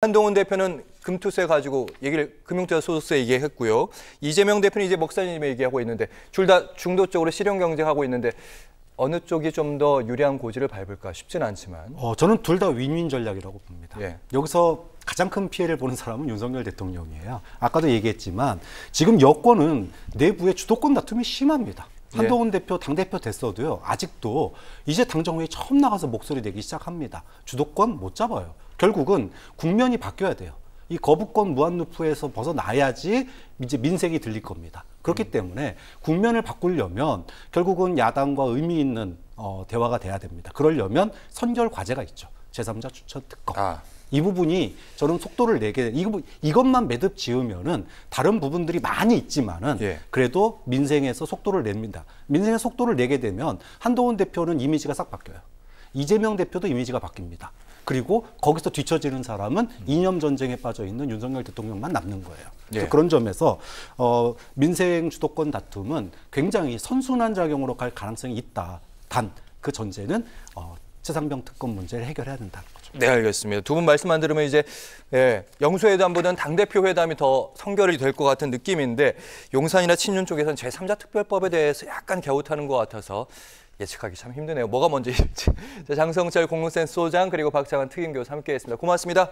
한동훈 대표는 금투세 가지고 얘기를 금융투자 소득세 얘기했고요. 이재명 대표는 이제 먹사님 얘기하고 있는데 둘 다 중도적으로 실용경제 하고 있는데 어느 쪽이 좀 더 유리한 고지를 밟을까 쉽진 않지만 어, 저는 둘 다 윈윈 전략이라고 봅니다. 예. 여기서 가장 큰 피해를 보는 사람은 윤석열 대통령이에요. 아까도 얘기했지만 지금 여권은 내부의 주도권 다툼이 심합니다. 예. 한동훈 예. 대표 당대표 됐어도요. 아직도 이제 당정회의 처음 나가서 목소리 내기 시작합니다. 주도권 못 잡아요. 결국은 국면이 바뀌어야 돼요. 이 거부권 무한누프에서 벗어나야지 이제 민생이 들릴 겁니다. 그렇기 음. 때문에 국면을 바꾸려면 결국은 야당과 의미 있는 어, 대화가 돼야 됩니다. 그러려면 선결 과제가 있죠. 제3자 추천 특검. 아. 이 부분이 저는 속도를 내게 이, 이것만 매듭 지으면은 다른 부분들이 많이 있지만은 예. 그래도 민생에서 속도를 냅니다. 민생의 속도를 내게 되면 한동훈 대표는 이미지가 싹 바뀌어요. 이재명 대표도 이미지가 바뀝니다. 그리고 거기서 뒤처지는 사람은 이념 전쟁에 빠져 있는 윤석열 대통령만 남는 거예요. 예. 그런 점에서 어, 민생 주도권 다툼은 굉장히 선순환 작용으로 갈 가능성이 있다. 단 그 전제는 어, 최상병 특검 문제를 해결해야 된다는 거죠. 네, 알겠습니다. 두 분 말씀만 들으면 이제 예, 영수회담보다는 당대표 회담이 더 성결이 될 것 같은 느낌인데 용산이나 친윤 쪽에서는 제3자 특별법에 대해서 약간 겨우타는 것 같아서 예측하기 참 힘드네요. 뭐가 먼저일지. 장성철 공론센 소장 그리고 박창환 특임교수 함께했습니다. 고맙습니다.